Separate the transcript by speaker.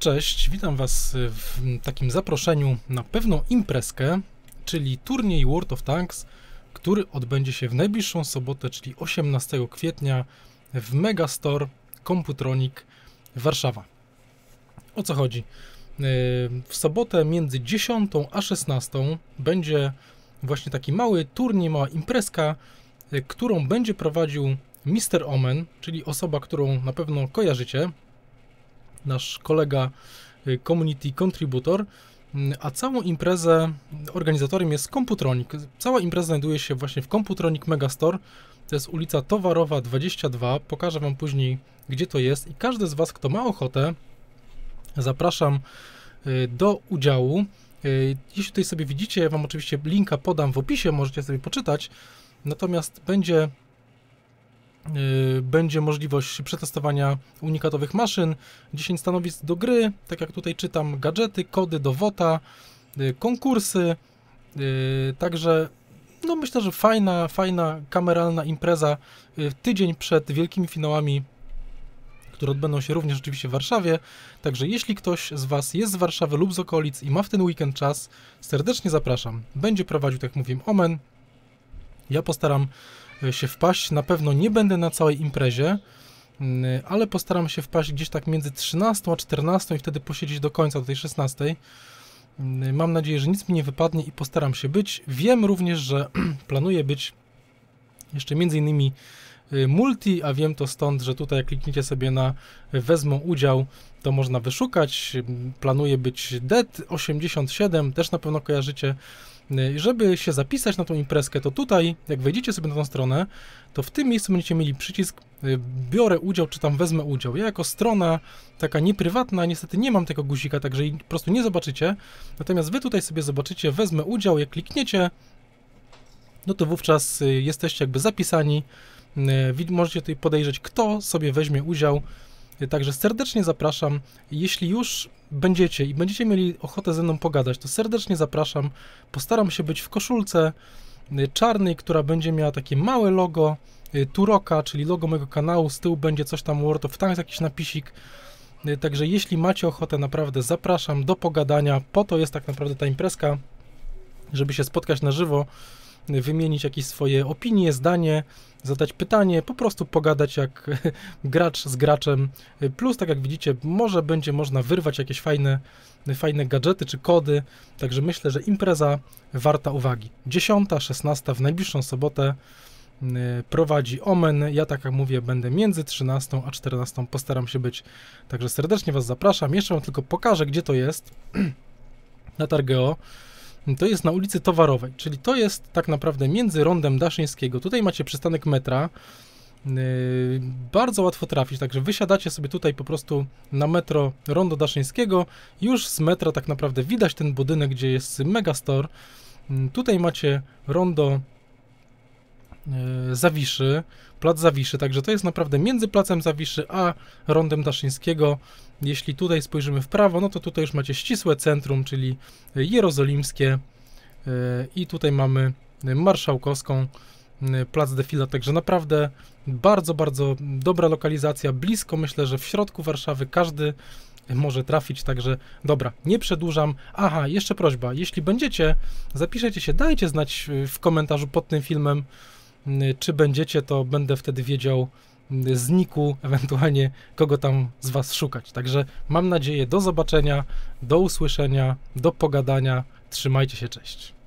Speaker 1: Cześć, witam Was w takim zaproszeniu na pewną imprezkę, czyli turniej World of Tanks, który odbędzie się w najbliższą sobotę, czyli 18 kwietnia w Megastore Computronic Warszawa. O co chodzi? E, w sobotę między 10 a 16 będzie właśnie taki mały turniej, mała imprezka, e, którą będzie prowadził Mister Omen, czyli osoba, którą na pewno kojarzycie, nasz kolega y, community contributor, mm, a całą imprezę organizatorem jest Computronic. Cała impreza znajduje się właśnie w Computronic Megastore, to jest ulica Towarowa 22, pokażę Wam później gdzie to jest i każdy z Was, kto ma ochotę, zapraszam y, do udziału. Y, jeśli tutaj sobie widzicie, ja Wam oczywiście linka podam w opisie, możecie sobie poczytać, natomiast będzie Y, będzie możliwość przetestowania unikatowych maszyn, 10 stanowisk do gry, tak jak tutaj czytam, gadżety, kody do WOTA, y, konkursy, y, także no myślę, że fajna, fajna kameralna impreza tydzień przed wielkimi finałami które odbędą się również oczywiście w Warszawie. Także jeśli ktoś z Was jest z Warszawy lub z okolic i ma w ten weekend czas, serdecznie zapraszam. Będzie prowadził, tak jak mówiłem, Omen. Ja postaram się wpaść. Na pewno nie będę na całej imprezie, mm, ale postaram się wpaść gdzieś tak między 13 a 14 i wtedy posiedzieć do końca, do tej 16. Mm, mam nadzieję, że nic mi nie wypadnie i postaram się być. Wiem również, że planuję być jeszcze między innymi Y, multi, a wiem to stąd, że tutaj jak klikniecie sobie na y, wezmą udział, to można wyszukać. Y, Planuje być DET87, też na pewno kojarzycie. Żeby się zapisać na tą imprezkę, to tutaj, jak wejdziecie sobie na tą stronę, to w tym miejscu będziecie mieli przycisk biorę udział, czy tam wezmę udział. Ja jako strona taka nieprywatna, niestety nie mam tego guzika, także po prostu nie zobaczycie. Natomiast wy tutaj sobie zobaczycie, wezmę udział, jak klikniecie, no to wówczas jesteście jakby zapisani E, możecie tutaj podejrzeć, kto sobie weźmie udział. E, Także serdecznie zapraszam. Jeśli już będziecie i będziecie mieli ochotę ze mną pogadać, to serdecznie zapraszam. Postaram się być w koszulce e, czarnej, która będzie miała takie małe logo Turoka, czyli logo mojego kanału. Z tyłu będzie coś tam World of Tanks, jakiś napisik. Także jeśli macie ochotę, naprawdę zapraszam do pogadania. Po to jest tak naprawdę ta imprezka, żeby się spotkać na żywo wymienić jakieś swoje opinie, zdanie, zadać pytanie, po prostu pogadać jak gracz z graczem. Plus, tak jak widzicie, może będzie można wyrwać jakieś fajne, fajne gadżety czy kody, także myślę, że impreza warta uwagi. 10, 16 w najbliższą sobotę y, prowadzi Omen. Ja, tak jak mówię, będę między 13 a 14 postaram się być. Także serdecznie Was zapraszam. Jeszcze Wam tylko pokażę, gdzie to jest na Targeo to jest na ulicy Towarowej, czyli to jest tak naprawdę między rondem Daszyńskiego. Tutaj macie przystanek metra. Yy, bardzo łatwo trafić, także wysiadacie sobie tutaj po prostu na metro Rondo Daszyńskiego. Już z metra tak naprawdę widać ten budynek, gdzie jest Megastore. Yy, tutaj macie Rondo E, Zawiszy, plac Zawiszy, także to jest naprawdę między placem Zawiszy a rondem Daszyńskiego. Jeśli tutaj spojrzymy w prawo, no to tutaj już macie ścisłe centrum, czyli jerozolimskie e, i tutaj mamy marszałkowską, e, plac Defila, także naprawdę bardzo, bardzo dobra lokalizacja, blisko myślę, że w środku Warszawy każdy może trafić, także dobra, nie przedłużam. Aha, jeszcze prośba, jeśli będziecie, zapiszecie się, dajcie znać w komentarzu pod tym filmem, Y, czy będziecie, to będę wtedy wiedział y, zniku, ewentualnie kogo tam z Was szukać. Także mam nadzieję, do zobaczenia, do usłyszenia, do pogadania. Trzymajcie się, cześć.